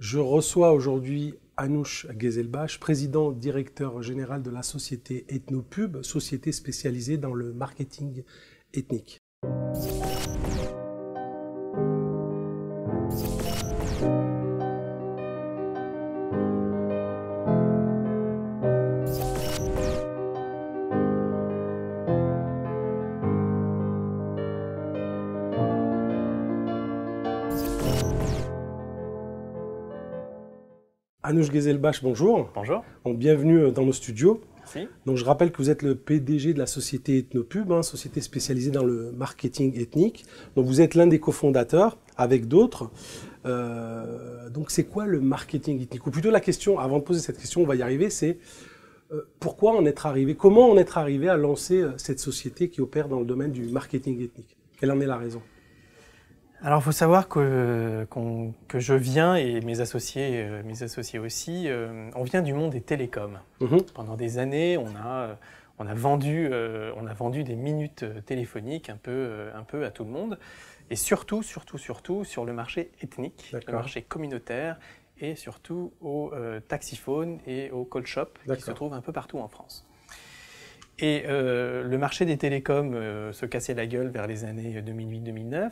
Je reçois aujourd'hui Anouche Gezelbach, président directeur général de la société Ethnopub, société spécialisée dans le marketing ethnique. Anouche Gezelbach, bonjour. Bonjour. bienvenue euh, dans nos studios. Merci. Donc, je rappelle que vous êtes le PDG de la société Ethnopub, hein, société spécialisée dans le marketing ethnique. Donc, vous êtes l'un des cofondateurs avec d'autres. Euh, donc, c'est quoi le marketing ethnique Ou plutôt la question, avant de poser cette question, on va y arriver, c'est euh, pourquoi en être arrivé Comment on être arrivé à lancer cette société qui opère dans le domaine du marketing ethnique Quelle en est la raison alors, il faut savoir que, que je viens, et mes associés, euh, mes associés aussi, euh, on vient du monde des télécoms. Mhm. Pendant des années, on a, on, a vendu, euh, on a vendu des minutes téléphoniques un peu, un peu à tout le monde, et surtout, surtout, surtout sur le marché ethnique, le marché communautaire, et surtout aux taxiphones et aux call shops qui se trouvent un peu partout en France. Et le marché des télécoms se cassait la gueule vers les années 2008-2009.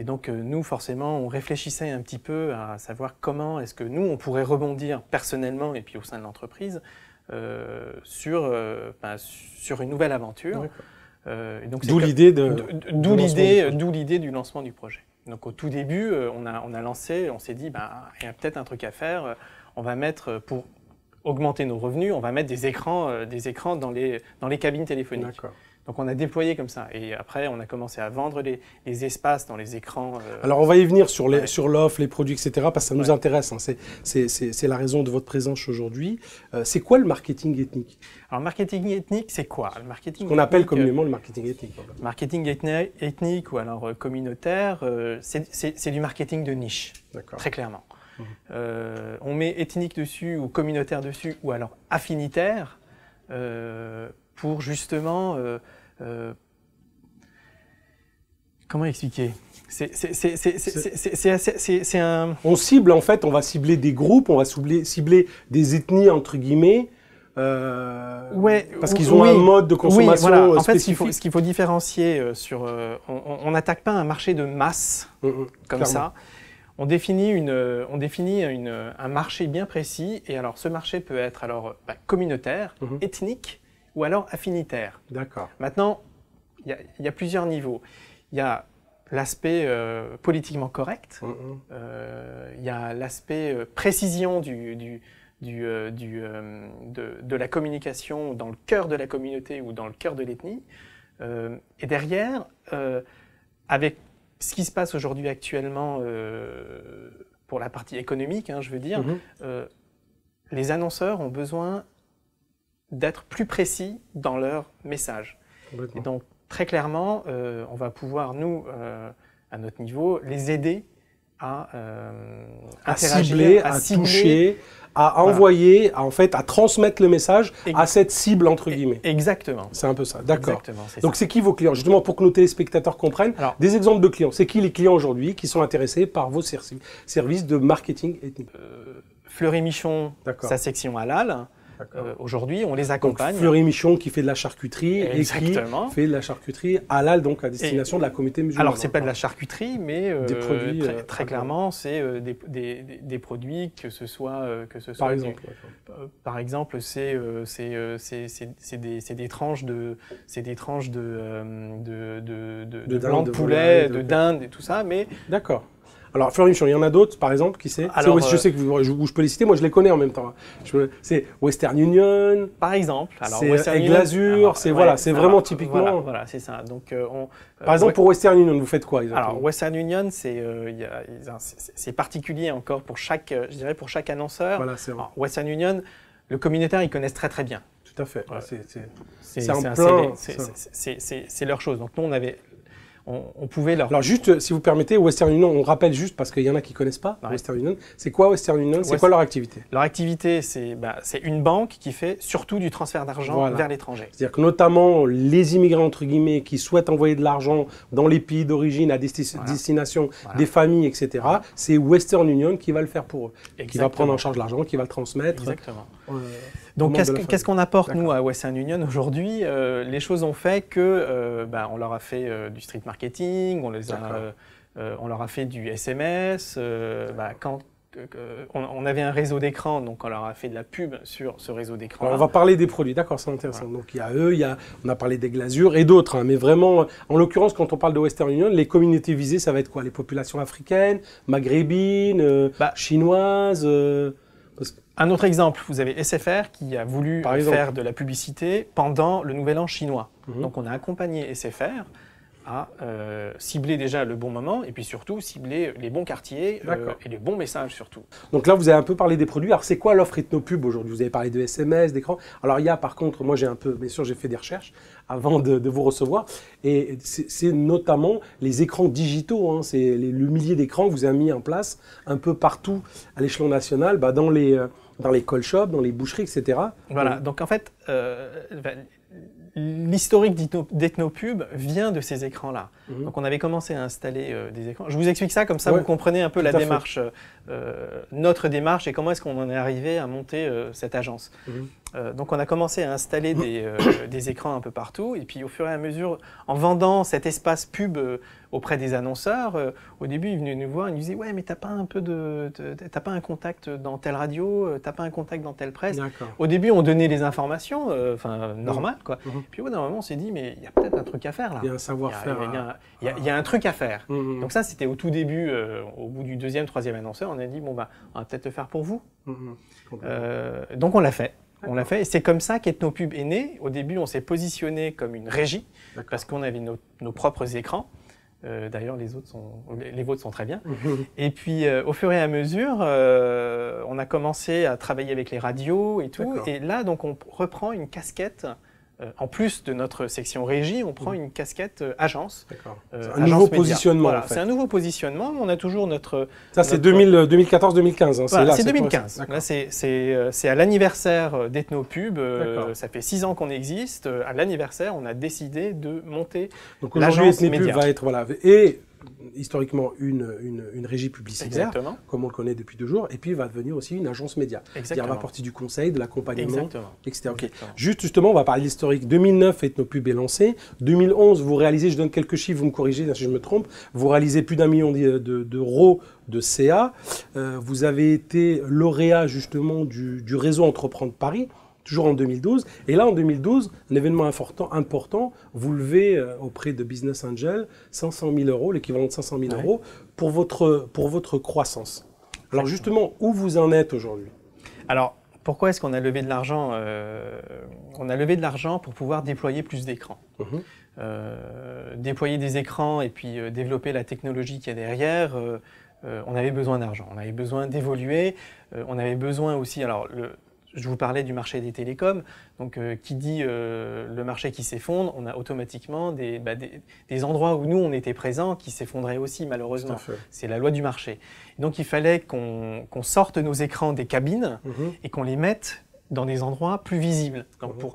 Et donc euh, nous, forcément, on réfléchissait un petit peu à savoir comment est-ce que nous, on pourrait rebondir personnellement et puis au sein de l'entreprise euh, sur, euh, ben, sur une nouvelle aventure. d'où l'idée d'où l'idée, d'où l'idée du lancement du projet. Donc au tout début, on a, on a lancé, on s'est dit, ben, il y a peut-être un truc à faire. On va mettre pour augmenter nos revenus, on va mettre des écrans, des écrans dans les dans les cabines téléphoniques. D'accord. Donc on a déployé comme ça. Et après, on a commencé à vendre les, espaces dans les écrans. Euh. Alors on va y venir sur l'offre, les, les produits, etc. Parce que ça nous intéresse. Hein. C'est la raison de votre présence aujourd'hui. Euh, c'est quoi le marketing ethnique Alors marketing ethnique, c'est quoi le marketing Qu'on appelle euh, communément le marketing ethnique. Marketing ethnique ou alors communautaire, c'est du marketing de niche, très clairement. Mmh. on met ethnique dessus ou communautaire dessus ou alors affinitaire pour justement... Euh, euh, comment expliquer c'est un... On cible, en fait, on va cibler des groupes, on va cibler, des ethnies, entre guillemets, euh, ouais, parce qu'ils ont un mode de consommation En fait, ce qu'il faut, différencier sur... on n'attaque pas un marché de masse mm, mm, comme ça. On définit, une, on définit un marché bien précis. Et alors, ce marché peut être alors bah, communautaire, mm, ethnique, ou alors affinitaire. D'accord. Maintenant, il y, a plusieurs niveaux. Il y a l'aspect euh, politiquement correct, mm, mm. Euh, il y a l'aspect euh, précision du, du, du, de, la communication dans le cœur de la communauté ou dans le cœur de l'ethnie. et derrière, avec ce qui se passe aujourd'hui actuellement pour la partie économique, hein, je veux dire, mm-hmm. les annonceurs ont besoin d'être plus précis dans leur message. Et donc, très clairement, euh, on va pouvoir, nous, euh, à notre niveau, les aider à, euh, à cibler, à, toucher, à envoyer, en fait, à transmettre le message à cette cible, entre e- guillemets. Exactement. C'est un peu ça, d'accord. Donc, c'est qui vos clients Justement, pour que nos téléspectateurs comprennent, des exemples de clients. C'est qui les clients aujourd'hui qui sont intéressés par vos services de marketing ethnique Fleury Michon, sa section halal. Euh, aujourd'hui. On les accompagne. Fleury Michon qui fait de la charcuterie et qui fait de la charcuterie halal, donc à destination de la comité musulmane. Alors, ce n'est pas de la hein. charcuterie, mais euh, des produits, très, euh, clairement, c'est des, produits que ce soit. que ce soit par exemple. par exemple, c'est des, tranches de. C'est des tranches de, de, blanc de poulet, de dinde et tout ça, mais. D'accord. Alors, Florian il y en a d'autres, par exemple, qui c'est Je euh, sais que je, peux les citer, moi je les connais en même temps. Hein. C'est Western Union. Par exemple. Alors, c'est voilà, c'est vraiment typiquement. Voilà, c'est ça. Donc, euh, euh, par exemple, pour Western Union, vous faites quoi exactement Alors, Western Union, c'est particulier encore pour chaque, je dirais, pour chaque annonceur. Voilà, c'est Western Union, le communautaire, ils connaissent très très bien. Tout à fait. C'est leur chose. Donc nous, on avait on, pouvait leur... Alors juste, si vous permettez, Western Union, on rappelle juste, parce qu'il y en a qui ne connaissent pas Western Union, c'est quoi Western Union C'est quoi leur activité Leur activité, bah, c'est une banque qui fait surtout du transfert d'argent vers l'étranger. C'est-à-dire que notamment les immigrants, entre guillemets, qui souhaitent envoyer de l'argent dans les pays d'origine à destination des familles, etc., c'est Western Union qui va le faire pour eux, qui va prendre en charge l'argent, qui va le transmettre. Exactement. Euh, donc qu'est-ce qu'on apporte nous à Western Union aujourd'hui euh, Les choses ont fait que euh, bah, on leur a fait euh, du street marketing, on, les a, on leur a fait du SMS. Bah, quand on, avait un réseau d'écran, donc on leur a fait de la pub sur ce réseau d'écran. On va parler des produits, d'accord, c'est intéressant. Donc il y a eux, il y a, on a parlé des glazures et d'autres, hein, mais vraiment, en l'occurrence, quand on parle de Western Union, les communautés visées, ça va être quoi Les populations africaines, maghrébines, bah, chinoises un autre exemple, vous avez SFR qui a voulu faire de la publicité pendant le Nouvel An chinois. Mhm. Donc on a accompagné SFR à euh, cibler déjà le bon moment et puis surtout cibler les bons quartiers euh, et les bons messages surtout. Donc là, vous avez un peu parlé des produits. Alors c'est quoi l'offre Ethnopub aujourd'hui Vous avez parlé de SMS, d'écran. Alors il y a par contre, moi j'ai un peu, bien sûr j'ai fait des recherches avant de, vous recevoir et c'est notamment les écrans digitaux. Hein. C'est le millier d'écrans que vous avez mis en place un peu partout à l'échelon national, bah, dans les... Euh, dans les call shops, dans les boucheries, etc. Voilà, donc en fait, l'historique d'Ethnopub vient de ces écrans-là. Mhm. Donc on avait commencé à installer euh, des écrans. Je vous explique ça, comme ça vous comprenez un peu la démarche, euh, euh, notre démarche et comment est-ce qu'on en est arrivé à monter cette agence. Mhm. donc on a commencé à installer des, écrans un peu partout et puis au fur et à mesure, en vendant cet espace pub auprès des annonceurs, au début ils venaient nous voir, ils nous disaient ouais mais t'as pas un peu de, pas un contact dans telle radio, t'as pas un contact dans telle presse. Au début on donnait les informations, enfin normal mhm. quoi. Puis au bout d'un moment on s'est dit mais il y a peut-être un truc à faire là. Il y a un savoir-faire il y, a un truc à faire. Mmh, mmh. Donc ça, c'était au tout début, euh, au bout du deuxième, troisième annonceur, on a dit, bon, bah, on va peut-être le faire pour vous. Mmh, euh, donc on l'a fait. On l'a fait et c'est comme ça qu'EthnoPub est né. Au début, on s'est positionné comme une régie parce qu'on avait nos, propres écrans. Euh, d'ailleurs, les autres sont, les vôtres sont très bien. et puis, au fur et à mesure, on a commencé à travailler avec les radios et tout. Et là, donc, on reprend une casquette euh, en plus de notre section régie, on prend mm. une casquette euh, agence. Euh, un nouveau positionnement. C'est un nouveau positionnement. On a toujours notre. Ça, c'est 2014-2015. Hein, c'est 2015. Là, c'est à l'anniversaire d'Ethnopub. ça fait six ans qu'on existe. À l'anniversaire, on a décidé de monter. Donc aujourd'hui, Ethnopub va être. Voilà, et historiquement une, régie publicitaire, comme on le connaît depuis deux jours, et puis va devenir aussi une agence média. à va partie du conseil, de l'accompagnement, etc. Juste justement, on va parler de l'historique. 2009, Ethnopub est lancé. 2011, vous réalisez, je donne quelques chiffres, vous me corrigez si je me trompe, vous réalisez plus d'un million d'euros de, de CA. Euh, vous avez été lauréat justement du, du réseau Entreprendre Paris toujours en 2012. Et là, en 2012, un événement important, important vous levez euh, auprès de Business Angel 500 000 euros, l'équivalent de 500 000 euros, pour votre, pour votre croissance. Alors justement, où vous en êtes aujourd'hui Alors, pourquoi est-ce qu'on a levé de l'argent euh, On a levé de l'argent pour pouvoir déployer plus d'écrans. Mhm. Euh, déployer des écrans et puis développer la technologie qu'il y a derrière, on avait besoin d'argent, on avait besoin d'évoluer, on avait besoin aussi, alors le, je vous parlais du marché des télécoms. Donc, euh, qui dit euh, le marché qui s'effondre, on a automatiquement bah, des, des, endroits où nous, on était présents, qui s'effondraient aussi, malheureusement. C'est la loi du marché. donc, il fallait qu'on sorte nos écrans des cabines mhm. et qu'on les mette dans des endroits plus visibles, donc pour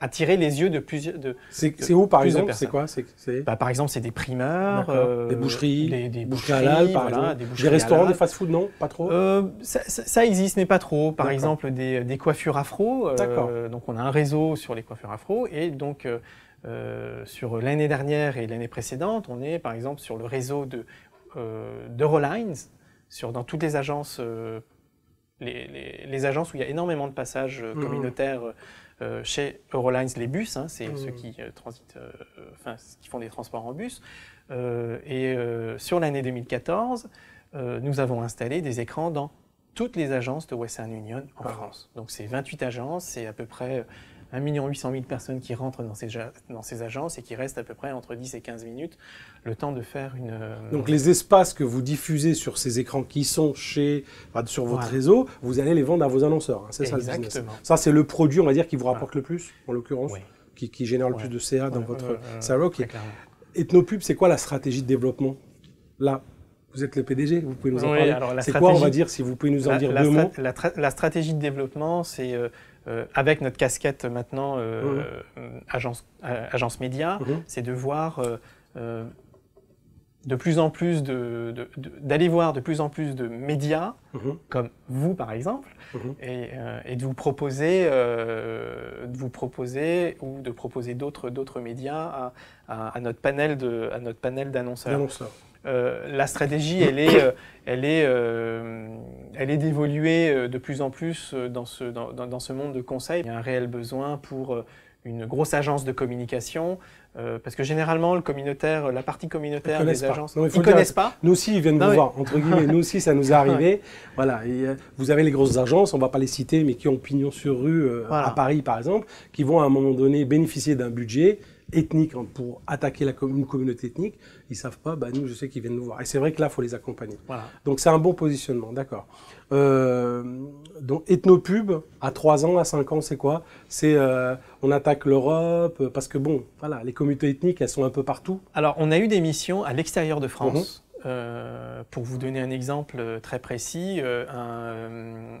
attirer les yeux de plusieurs. De, c'est où, par exemple C'est quoi bah, Par exemple, c'est des primeurs, euh, des boucheries, des, boucheries, par Des, restaurants, de fast-food, non Pas trop euh, ça, existe, mais pas trop. Par exemple, des, coiffures afro. Euh, donc, on a un réseau sur les coiffures afro. Et donc, sur l'année dernière et l'année précédente, on est, par exemple, sur le réseau de d'Eurolines, dans toutes les agences. Les, agences où il y a énormément de passages mmh, mmh. communautaires euh, chez Eurolines les bus, hein, c'est mmh. ceux qui euh, transitent, euh, enfin, qui font des transports en bus. et sur l'année 2014, nous avons installé des écrans dans toutes les agences de Western Union en ah. France. Donc c'est 28 agences, c'est à peu près 1 800 000 personnes qui rentrent dans ces, dans ces agences et qui restent à peu près entre 10 et 15 minutes, le temps de faire une... Euh, Donc les espaces que vous diffusez sur ces écrans qui sont chez, sur votre réseau, vous allez les vendre à vos annonceurs. Hein, c'est ça le business. Ça, c'est le produit, on va dire, qui vous rapporte le plus, en l'occurrence, qui, génère le plus de CA dans votre euh, Ethnopub, c'est quoi la stratégie de développement là vous êtes le PDG, vous pouvez nous en parler. C'est quoi, on va dire, si vous pouvez nous en dire deux mots la, stratégie de développement, c'est euh, euh, avec notre casquette maintenant euh, mhm. euh, agence, agence média, mhm. c'est de voir de plus en plus de, d'aller voir de plus en plus de médias, mhm. comme vous par exemple, mhm. euh, et, de vous proposer, euh, de vous proposer ou de proposer d'autres, d'autres médias à, notre panel de, à notre panel d'annonceurs. Euh, la stratégie, elle est, elle est, elle est d'évoluer de plus en plus dans ce, dans, ce monde de conseil. Il y a un réel besoin pour une grosse agence de communication, euh, parce que généralement, le communautaire, la partie communautaire des agences, ils connaissent pas. Nous aussi, ils viennent nous voir, entre guillemets. Nous aussi, ça nous est arrivé. Voilà. Euh, vous avez les grosses agences, on ne va pas les citer, mais qui ont pignon sur rue euh, à Paris, par exemple, qui vont à un moment donné bénéficier d'un budget ethnique pour attaquer la, une communauté ethnique, ils savent pas, bah nous, je sais qu'ils viennent nous voir. Et c'est vrai que là, il faut les accompagner. Donc c'est un bon positionnement, d'accord. Euh, donc Ethnopub, à 3 ans, à 5 ans, c'est quoi C'est euh, on attaque l'Europe, euh, parce que bon, voilà, les communautés ethniques, elles sont un peu partout. Alors on a eu des missions à l'extérieur de France. Mhm. pour vous donner un exemple très précis, une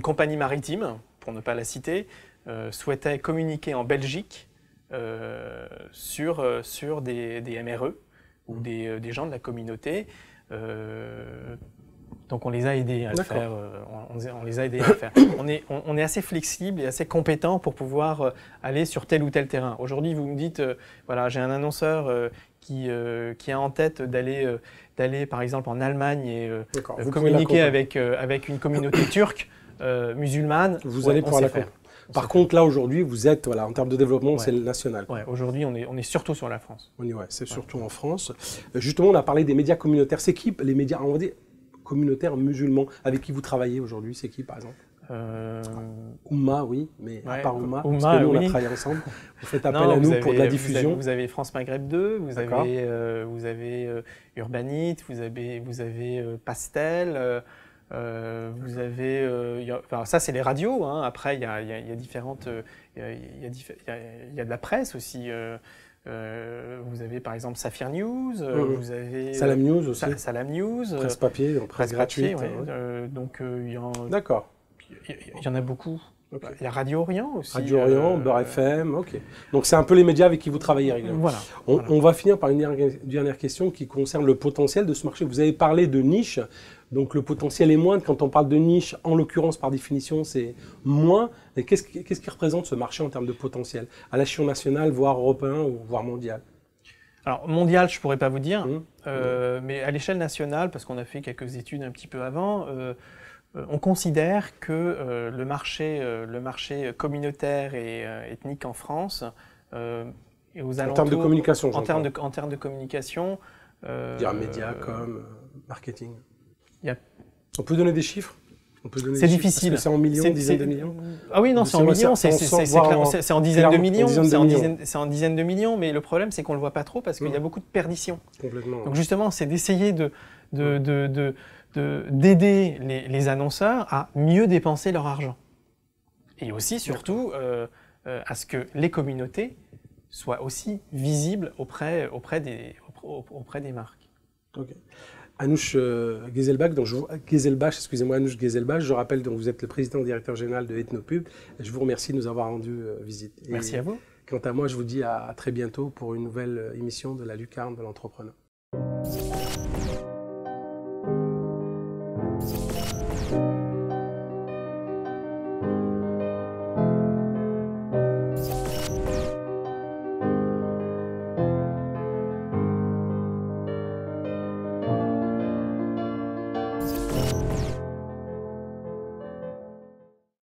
compagnie maritime, pour ne pas la citer, euh, Souhaitait communiquer en Belgique euh, sur, euh, sur des, MRE ou mm. des, gens de la communauté. Donc on les a aidés à le faire. on, les a aidés à faire. On est, on, est assez flexible et assez compétent pour pouvoir aller sur tel ou tel terrain. Aujourd'hui, vous me dites, voilà, j'ai un annonceur qui, qui a en tête d'aller, d'aller par exemple en Allemagne et communiquer avec, avec une communauté turque musulmane. Vous allez pouvoir la faire. Par contre, là, aujourd'hui, vous êtes, voilà, en termes de développement, c'est le national. aujourd'hui, on est, on est surtout sur la France. Oui, c'est surtout en France. Euh, justement, on a parlé des médias communautaires. C'est qui les médias, on va dire, communautaires musulmans avec qui vous travaillez aujourd'hui C'est qui, par exemple euh... oui, mais à part Ouma, que nous, on a travaillé ensemble. Vous faites appel à nous pour de la diffusion. Vous avez, France Maghreb 2, vous avez, euh, vous avez euh, Urbanite, vous avez, vous avez Pastel vous avez, enfin, ça c'est les radios. Après, il y a, différentes, il y a, de la presse aussi. vous avez par exemple Saphir News, vous avez Salam News aussi, Salam News, presse papier, presse, gratuite. donc il y en, d'accord, il y en a beaucoup. Okay. Il y a Radio Orient aussi. Radio Orient, euh, FM, ok. Donc c'est un peu les médias avec qui vous travaillez régulièrement. Voilà, on, va finir par une dernière, dernière, question qui concerne le potentiel de ce marché. Vous avez parlé de niche. Donc le potentiel est moindre. Quand on parle de niche, en l'occurrence, par définition, c'est moins. Mais qu'est-ce qui, représente ce marché en termes de potentiel à l'échelle nationale, voire européen ou voire mondiale alors, mondial, je ne pourrais pas vous dire, mmh. euh, mais à l'échelle nationale, parce qu'on a fait quelques études un petit peu avant, euh, euh, on considère que le, marché, le marché communautaire et ethnique en France, et aux en termes de communication, en termes de, en termes de communication, dire médias, comme marketing. On peut donner des chiffres c'est difficile. C'est en millions, dizaines de millions. Ah oui, non, c'est en millions, c'est en dizaines de millions, c'est en, dizaines de millions, mais le problème c'est qu'on le voit pas trop parce qu'il y a mm. beaucoup de perditions. Donc justement, c'est d'essayer de mm. d'aider les, annonceurs à mieux dépenser leur argent. Et aussi, surtout, euh, euh, à ce que les communautés soient aussi visibles auprès, auprès, des, auprès des marques. Okay. Anouche euh, Gezelbach, donc je, excusez-moi, Anouche je rappelle donc vous êtes le président directeur général de Ethnopub. Je vous remercie de nous avoir rendu euh, visite. Merci à vous. Quant à moi, je vous dis à très bientôt pour une nouvelle euh, émission de la Lucarne de l'entrepreneur.